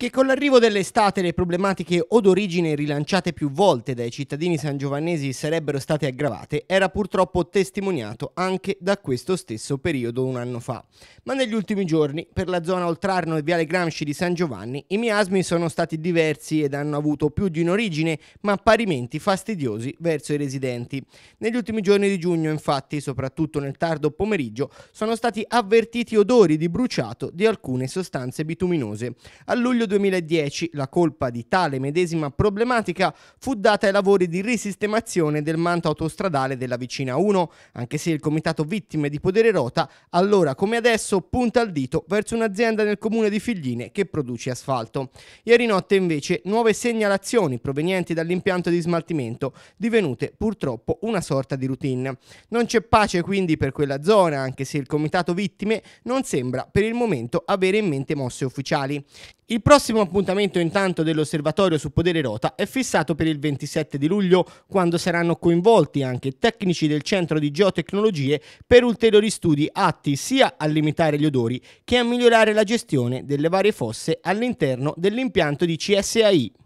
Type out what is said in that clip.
che con l'arrivo dell'estate le problematiche o d'origine rilanciate più volte dai cittadini sangiovanesi sarebbero state aggravate era purtroppo testimoniato anche da questo stesso periodo un anno fa. Ma negli ultimi giorni, per la zona Oltrarno e Viale Gramsci di San Giovanni, i miasmi sono stati diversi ed hanno avuto più di un'origine, ma parimenti fastidiosi verso i residenti. Negli ultimi giorni di giugno, infatti, soprattutto nel tardo pomeriggio, sono stati avvertiti odori di bruciato di alcune sostanze bituminose. A luglio 2010 la colpa di tale medesima problematica fu data ai lavori di risistemazione del manto autostradale della vicina 1, anche se il comitato vittime di Podere Rota, allora come adesso, punta il dito verso un'azienda nel comune di Figline che produce asfalto. Ieri notte invece nuove segnalazioni provenienti dall'impianto di smaltimento, divenute purtroppo una sorta di routine. Non c'è pace quindi per quella zona, anche se il comitato vittime non sembra per il momento avere in mente mosse ufficiali. Il prossimo appuntamento intanto dell'osservatorio su Podere Rota è fissato per il 27 di luglio, quando saranno coinvolti anche tecnici del Centro di Geotecnologie per ulteriori studi atti sia a limitare gli odori che a migliorare la gestione delle varie fosse all'interno dell'impianto di CSAI.